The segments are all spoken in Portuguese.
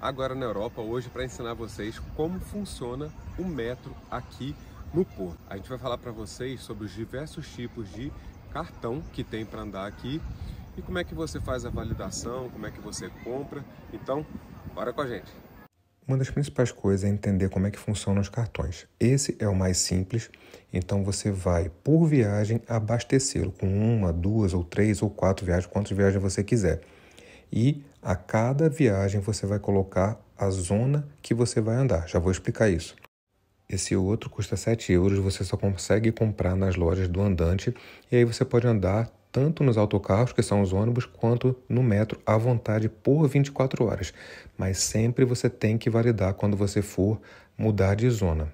agora na Europa hoje para ensinar vocês como funciona o metro aqui no Porto. A gente vai falar para vocês sobre os diversos tipos de cartão que tem para andar aqui e como é que você faz a validação, como é que você compra. Então, bora com a gente. Uma das principais coisas é entender como é que funcionam os cartões. Esse é o mais simples, então você vai por viagem abastecê-lo com uma, duas ou três ou quatro viagens, quantas viagens você quiser e a cada viagem você vai colocar a zona que você vai andar. Já vou explicar isso. Esse outro custa 7 euros, você só consegue comprar nas lojas do andante e aí você pode andar tanto nos autocarros, que são os ônibus, quanto no metro à vontade por 24 horas. Mas sempre você tem que validar quando você for mudar de zona.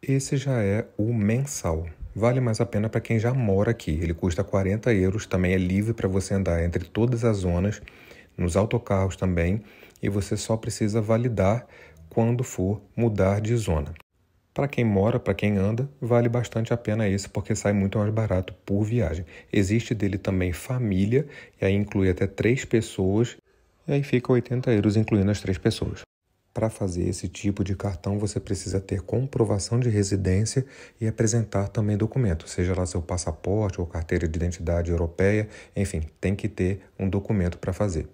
Esse já é o mensal. Vale mais a pena para quem já mora aqui. Ele custa 40 euros, também é livre para você andar entre todas as zonas nos autocarros também, e você só precisa validar quando for mudar de zona. Para quem mora, para quem anda, vale bastante a pena esse, porque sai muito mais barato por viagem. Existe dele também família, e aí inclui até três pessoas, e aí fica 80 euros, incluindo as três pessoas. Para fazer esse tipo de cartão, você precisa ter comprovação de residência e apresentar também documento, seja lá seu passaporte ou carteira de identidade europeia, enfim, tem que ter um documento para fazer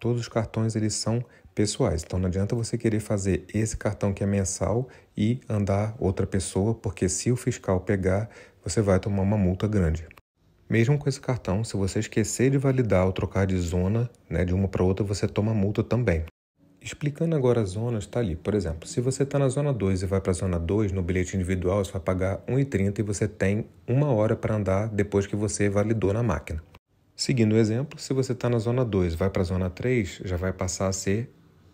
todos os cartões eles são pessoais. Então não adianta você querer fazer esse cartão que é mensal e andar outra pessoa, porque se o fiscal pegar, você vai tomar uma multa grande. Mesmo com esse cartão, se você esquecer de validar ou trocar de zona, né, de uma para outra, você toma multa também. Explicando agora as zonas, está ali. Por exemplo, se você está na zona 2 e vai para a zona 2, no bilhete individual você vai pagar R$ 1,30 e você tem uma hora para andar depois que você validou na máquina. Seguindo o exemplo, se você está na zona 2 vai para a zona 3, já vai passar a ser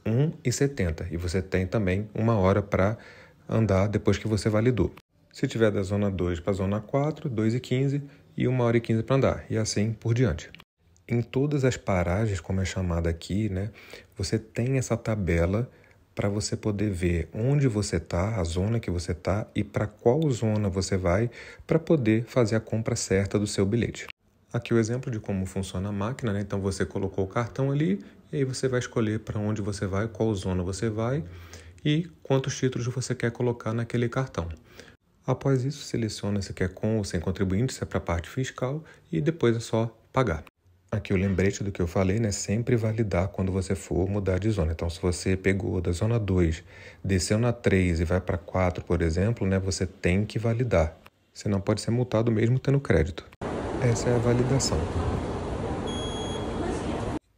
1,70 e você tem também uma hora para andar depois que você validou. Se tiver da zona 2 para a zona 4, 2,15 e 1 hora e 15 para andar, e assim por diante. Em todas as paragens, como é chamada aqui, né, você tem essa tabela para você poder ver onde você está, a zona que você está e para qual zona você vai para poder fazer a compra certa do seu bilhete. Aqui o exemplo de como funciona a máquina, né? então você colocou o cartão ali e aí você vai escolher para onde você vai, qual zona você vai e quantos títulos você quer colocar naquele cartão. Após isso, seleciona se quer com ou sem contribuinte, se é para a parte fiscal e depois é só pagar. Aqui o lembrete do que eu falei, né? Sempre validar quando você for mudar de zona. Então, se você pegou da zona 2, desceu na 3 e vai para 4, por exemplo, né? Você tem que validar. Você não pode ser multado mesmo tendo crédito. Essa é a validação.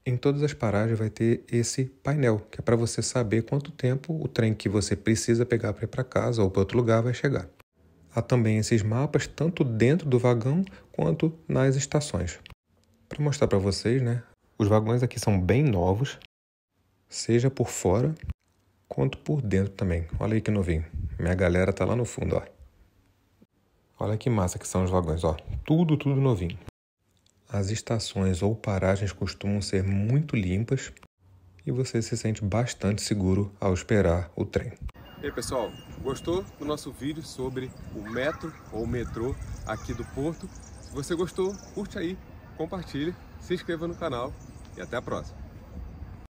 Em todas as paragens vai ter esse painel, que é para você saber quanto tempo o trem que você precisa pegar para ir para casa ou para outro lugar vai chegar. Há também esses mapas tanto dentro do vagão quanto nas estações. Para mostrar para vocês, né, os vagões aqui são bem novos, seja por fora quanto por dentro também. Olha aí que novinho. Minha galera tá lá no fundo, ó. Olha que massa que são os vagões, ó. Tudo, tudo novinho. As estações ou paragens costumam ser muito limpas e você se sente bastante seguro ao esperar o trem. E aí, pessoal, gostou do nosso vídeo sobre o metro ou metrô aqui do Porto? Se você gostou, curte aí, compartilhe, se inscreva no canal e até a próxima.